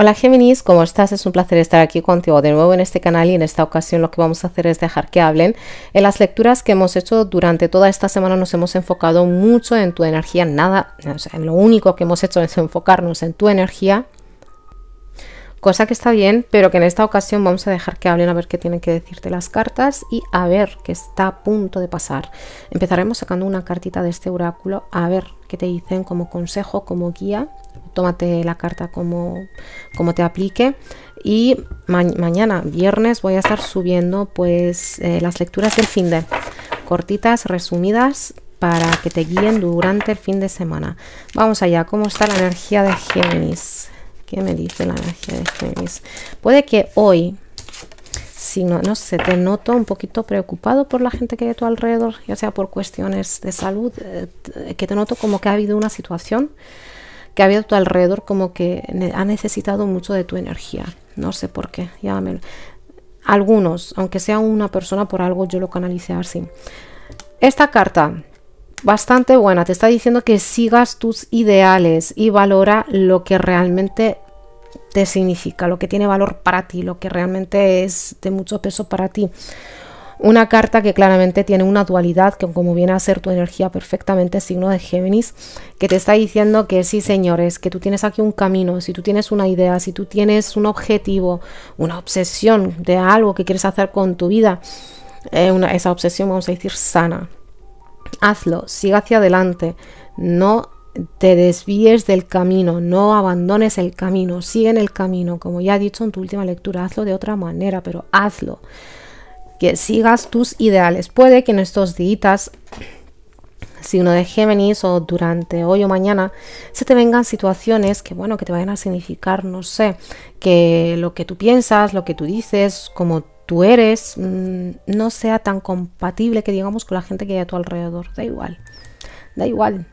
Hola Géminis, ¿cómo estás? Es un placer estar aquí contigo de nuevo en este canal y en esta ocasión lo que vamos a hacer es dejar que hablen. En las lecturas que hemos hecho durante toda esta semana nos hemos enfocado mucho en tu energía, nada, o lo único que hemos hecho es enfocarnos en tu energía cosa que está bien, pero que en esta ocasión vamos a dejar que hablen a ver qué tienen que decirte las cartas y a ver qué está a punto de pasar. Empezaremos sacando una cartita de este oráculo a ver qué te dicen como consejo, como guía. Tómate la carta como, como te aplique. Y mañana, viernes, voy a estar subiendo pues eh, las lecturas del fin de cortitas, resumidas, para que te guíen durante el fin de semana. Vamos allá, ¿cómo está la energía de Géminis? ¿Qué me dice la energía de Géminis? Puede que hoy, si no, no sé, te noto un poquito preocupado por la gente que hay a tu alrededor, ya sea por cuestiones de salud, eh, que te noto como que ha habido una situación que ha habido a tu alrededor como que ha necesitado mucho de tu energía. No sé por qué, llámelo Algunos, aunque sea una persona por algo, yo lo canalice así. Esta carta, bastante buena, te está diciendo que sigas tus ideales y valora lo que realmente te significa, lo que tiene valor para ti, lo que realmente es de mucho peso para ti. Una carta que claramente tiene una dualidad, que como viene a ser tu energía perfectamente signo de Géminis, que te está diciendo que sí, señores, que tú tienes aquí un camino, si tú tienes una idea, si tú tienes un objetivo, una obsesión de algo que quieres hacer con tu vida, eh, esa obsesión, vamos a decir, sana. Hazlo, siga hacia adelante, no te desvíes del camino, no abandones el camino, sigue en el camino, como ya he dicho en tu última lectura, hazlo de otra manera, pero hazlo, que sigas tus ideales. Puede que en estos días, uno de Géminis o durante hoy o mañana, se te vengan situaciones que, bueno, que te vayan a significar, no sé, que lo que tú piensas, lo que tú dices, como tú eres, mm, no sea tan compatible que digamos con la gente que hay a tu alrededor, da igual, da igual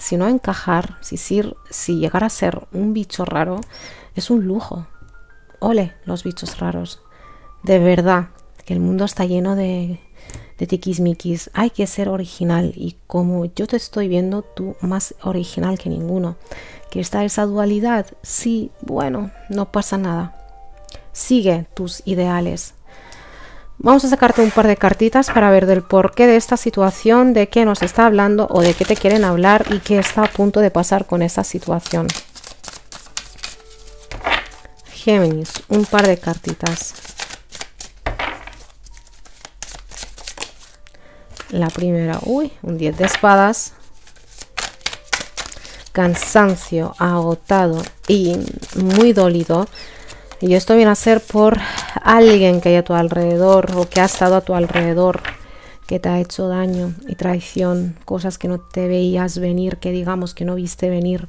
si no encajar, si, llegar a ser un bicho raro, es un lujo. Ole, los bichos raros. De verdad, que el mundo está lleno de, de tiquismiquis. Hay que ser original y como yo te estoy viendo, tú más original que ninguno. Que está esa dualidad, sí, bueno, no pasa nada. Sigue tus ideales, Vamos a sacarte un par de cartitas para ver del porqué de esta situación, de qué nos está hablando o de qué te quieren hablar y qué está a punto de pasar con esta situación. Géminis, un par de cartitas. La primera, uy, un 10 de espadas. Cansancio, agotado y muy dolido y esto viene a ser por alguien que hay a tu alrededor o que ha estado a tu alrededor, que te ha hecho daño y traición, cosas que no te veías venir, que digamos que no viste venir.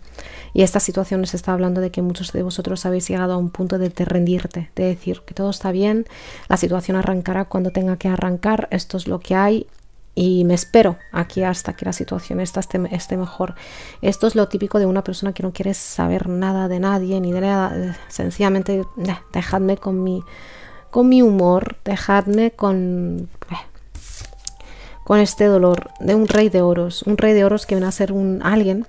Y esta situación nos está hablando de que muchos de vosotros habéis llegado a un punto de, te rendirte, de decir que todo está bien, la situación arrancará cuando tenga que arrancar, esto es lo que hay, y me espero aquí hasta que la situación esta esté, mejor. Esto es lo típico de una persona que no quiere saber nada de nadie ni de nada. Sencillamente, eh, dejadme con mi, con mi humor, dejadme con, eh, con este dolor de un rey de oros. Un rey de oros que viene a ser un alguien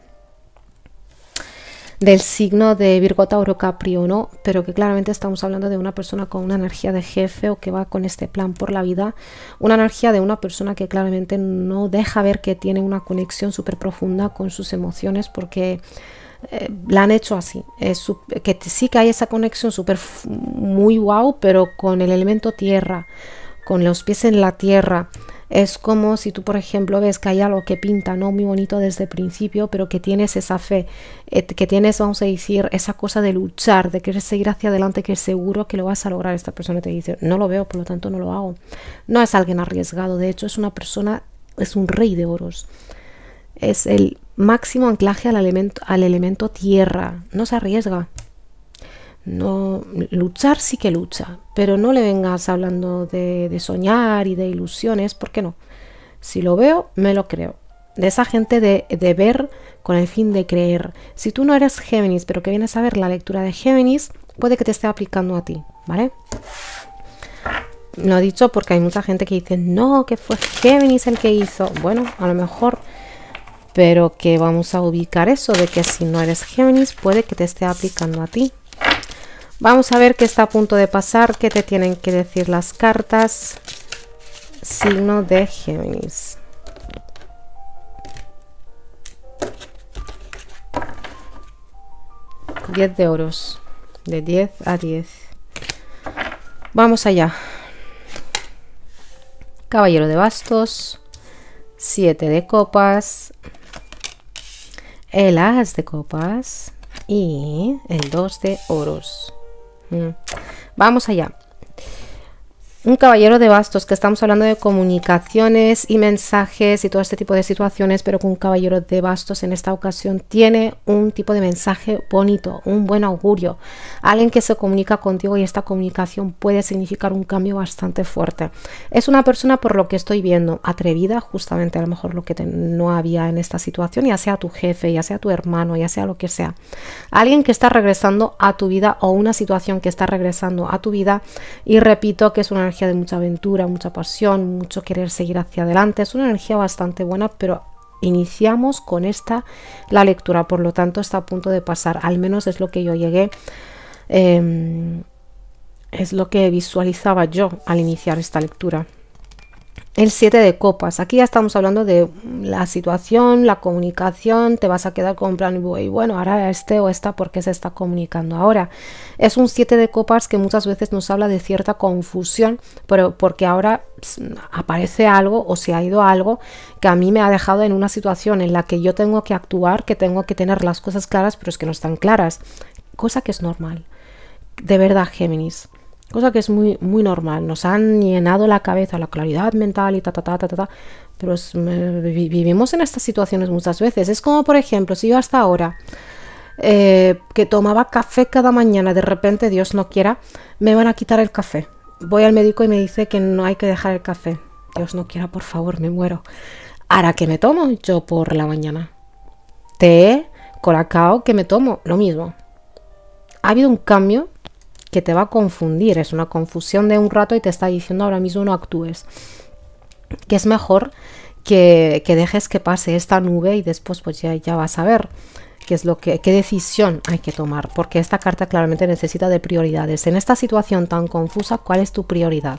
del signo de Virgo Tauro Caprio, ¿no? Pero que claramente estamos hablando de una persona con una energía de jefe o que va con este plan por la vida, una energía de una persona que claramente no deja ver que tiene una conexión súper profunda con sus emociones porque eh, la han hecho así. que sí que hay esa conexión súper muy wow, pero con el elemento tierra, con los pies en la tierra, es como si tú, por ejemplo, ves que hay algo que pinta no muy bonito desde el principio, pero que tienes esa fe, eh, que tienes, vamos a decir, esa cosa de luchar, de querer seguir hacia adelante, que seguro que lo vas a lograr. Esta persona te dice, no lo veo, por lo tanto no lo hago. No es alguien arriesgado, de hecho es una persona, es un rey de oros. Es el máximo anclaje al elemento, al elemento tierra. No se arriesga. No, luchar sí que lucha, pero no le vengas hablando de, soñar y de ilusiones, porque no. Si lo veo, me lo creo. De esa gente de, de ver con el fin de creer. Si tú no eres Géminis, pero que vienes a ver la lectura de Géminis, puede que te esté aplicando a ti, ¿vale? Lo he dicho porque hay mucha gente que dice, no, que fue Géminis el que hizo. Bueno, a lo mejor pero que vamos a ubicar eso de que si no eres Géminis puede que te esté aplicando a ti. Vamos a ver qué está a punto de pasar, qué te tienen que decir las cartas. Signo de Géminis. Diez de oros. De 10 a 10. Vamos allá. Caballero de bastos. 7 de copas. El as de copas. Y el 2 de oros. Mm. Vamos allá un caballero de bastos, que estamos hablando de comunicaciones y mensajes y todo este tipo de situaciones, pero que un caballero de bastos en esta ocasión tiene un tipo de mensaje bonito, un buen augurio, alguien que se comunica contigo y esta comunicación puede significar un cambio bastante fuerte. Es una persona, por lo que estoy viendo, atrevida, justamente a lo mejor lo que no había en esta situación, ya sea tu jefe, ya sea tu hermano, ya sea lo que sea. Alguien que está regresando a tu vida o una situación que está regresando a tu vida y repito que es una de mucha aventura, mucha pasión, mucho querer seguir hacia adelante. Es una energía bastante buena, pero iniciamos con esta la lectura, por lo tanto está a punto de pasar, al menos es lo que yo llegué, em, es lo que visualizaba yo al iniciar esta lectura. El 7 de copas. Aquí ya estamos hablando de la situación, la comunicación. Te vas a quedar con plan, y bueno, ahora este o esta, porque se está comunicando ahora? Es un 7 de copas que muchas veces nos habla de cierta confusión, pero porque ahora aparece algo o se ha ido algo que a mí me ha dejado en una situación en la que yo tengo que actuar, que tengo que tener las cosas claras, pero es que no están claras. Cosa que es normal. De verdad, Géminis cosa que es muy, muy normal. Nos han llenado la cabeza la claridad mental y ta, ta, ta, ta, ta, pero vivimos en estas situaciones muchas veces. Es como, por ejemplo, si yo hasta ahora eh, que tomaba café cada mañana, de repente, Dios no quiera, me van a quitar el café. Voy al médico y me dice que no hay que dejar el café. Dios no quiera, por favor, me muero. Ahora qué me tomo yo por la mañana. Té, colacao, que me tomo, lo mismo. Ha habido un cambio que te va a confundir, es una confusión de un rato y te está diciendo ahora mismo no actúes, que es mejor que, que dejes que pase esta nube y después pues ya, ya vas a ver qué es lo que, qué decisión hay que tomar, porque esta carta claramente necesita de prioridades. En esta situación tan confusa, ¿cuál es tu prioridad?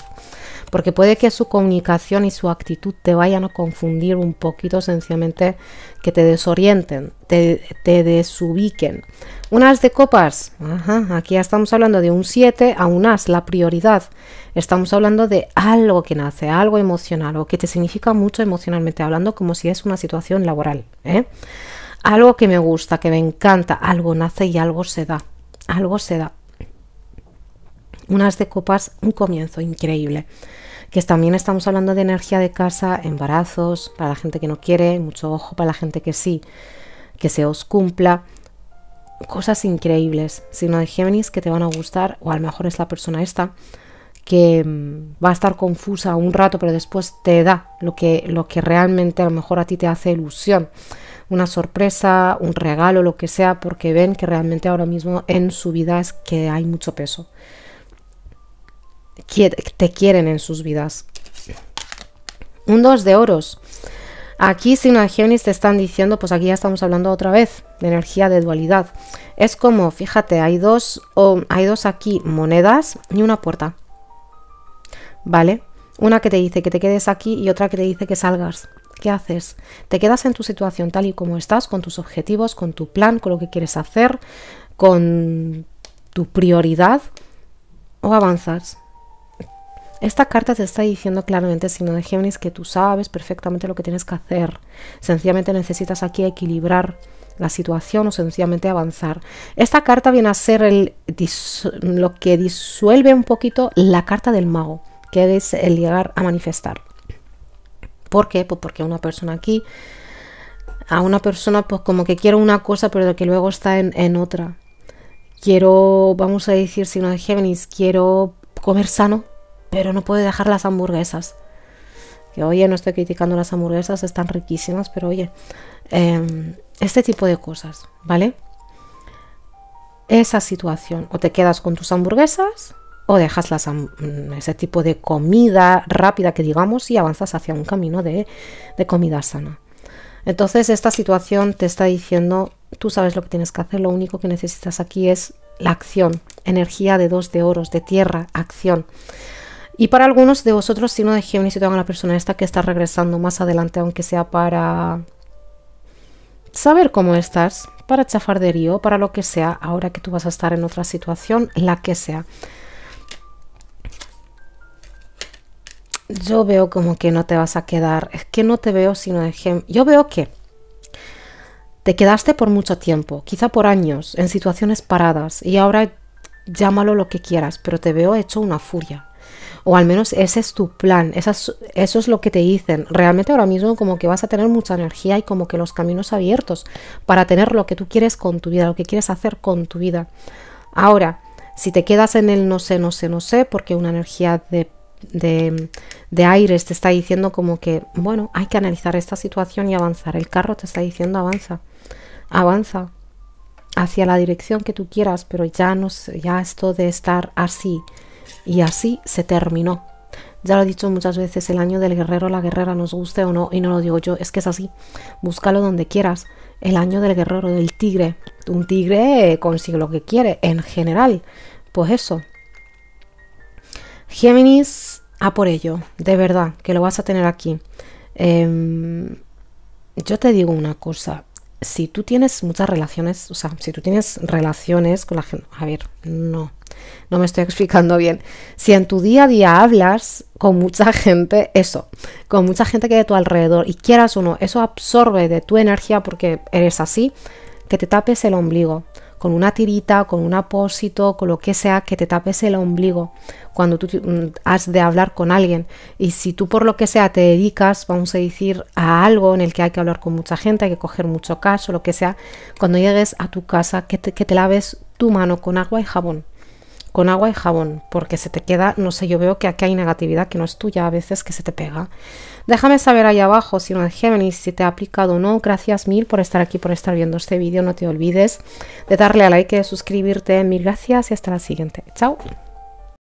Porque puede que su comunicación y su actitud te vayan a confundir un poquito, sencillamente que te desorienten, te, te desubiquen. Un as de copas, aquí ya estamos hablando de un 7 a un as, la prioridad. Estamos hablando de algo que nace, algo emocional o que te significa mucho emocionalmente hablando, como si es una situación laboral. ¿eh? algo que me gusta, que me encanta, algo nace y algo se da, algo se da. Unas de copas, un comienzo increíble. Que también estamos hablando de energía de casa, embarazos, para la gente que no quiere, mucho ojo para la gente que sí, que se os cumpla. Cosas increíbles, sino de Géminis que te van a gustar, o a lo mejor es la persona esta, que mm, va a estar confusa un rato, pero después te da lo que, lo que realmente a lo mejor a ti te hace ilusión una sorpresa, un regalo, lo que sea, porque ven que realmente ahora mismo en su vida es que hay mucho peso. Te quieren en sus vidas. Un dos de oros. Aquí Signo Géminis te están diciendo, pues aquí ya estamos hablando otra vez de energía de dualidad. Es como, fíjate, hay dos, o hay dos aquí monedas y una puerta. ¿Vale? Una que te dice que te quedes aquí y otra que te dice que salgas. ¿Qué haces? ¿Te quedas en tu situación tal y como estás, con tus objetivos, con tu plan, con lo que quieres hacer, con tu prioridad? ¿O avanzas? Esta carta te está diciendo claramente, signo de Géminis, que tú sabes perfectamente lo que tienes que hacer. Sencillamente necesitas aquí equilibrar la situación o sencillamente avanzar. Esta carta viene a ser el, lo que disuelve un poquito la carta del mago que es el llegar a manifestar. ¿Por qué? Pues porque una persona aquí, a una persona pues como que quiero una cosa pero que luego está en, otra. Quiero, vamos a decir, signo de Géminis, quiero comer sano, pero no puedo dejar las hamburguesas. Que oye, no estoy criticando las hamburguesas, están riquísimas, pero oye, em, este tipo de cosas, ¿vale? Esa situación, o te quedas con tus hamburguesas o dejas mm, ese tipo de comida rápida que digamos y avanzas hacia un camino de, comida sana. Entonces esta situación te está diciendo, tú sabes lo que tienes que hacer, lo único que necesitas aquí es la acción, energía de dos de oros, de tierra, acción. Y para algunos de vosotros, si no de Géminis, situación a la persona esta que está regresando más adelante, aunque sea para saber cómo estás, para río, para lo que sea, ahora que tú vas a estar en otra situación, la que sea. yo veo como que no te vas a quedar. Es que no te veo sino de ejemplo. Yo veo que te quedaste por mucho tiempo, quizá por años, en situaciones paradas y ahora llámalo lo que quieras, pero te veo hecho una furia. O al menos ese es tu plan, eso es, eso es lo que te dicen. Realmente ahora mismo como que vas a tener mucha energía y como que los caminos abiertos para tener lo que tú quieres con tu vida, lo que quieres hacer con tu vida. Ahora, si te quedas en el no sé, no sé, no sé, porque una energía de de, aires te está diciendo como que, bueno, hay que analizar esta situación y avanzar. El carro te está diciendo avanza, avanza hacia la dirección que tú quieras, pero ya, no, ya esto de estar así y así se terminó. Ya lo he dicho muchas veces, el año del guerrero, la guerrera, nos guste o no, y no lo digo yo, es que es así. Búscalo donde quieras. El año del guerrero, del tigre. Un tigre consigue lo que quiere, en general. Pues eso, Géminis, a por ello, de verdad, que lo vas a tener aquí. Em, yo te digo una cosa, si tú tienes muchas relaciones, o sea, si tú tienes relaciones con la gente, a ver, no, no me estoy explicando bien. Si en tu día a día hablas con mucha gente, eso, con mucha gente que hay de tu alrededor, y quieras uno, eso absorbe de tu energía porque eres así, que te tapes el ombligo con una tirita, con un apósito, con lo que sea que te tapes el ombligo cuando tú mm, has de hablar con alguien. Y si tú por lo que sea te dedicas, vamos a decir, a algo en el que hay que hablar con mucha gente, hay que coger mucho caso, lo que sea, cuando llegues a tu casa, que te, que te laves tu mano con agua y jabón con agua y jabón, porque se te queda, no sé, yo veo que aquí hay negatividad que no es tuya a veces que se te pega. Déjame saber ahí abajo si es Géminis si te ha aplicado o no. Gracias mil por estar aquí, por estar viendo este vídeo. No te olvides de darle a like, de suscribirte. Mil gracias y hasta la siguiente. Chao.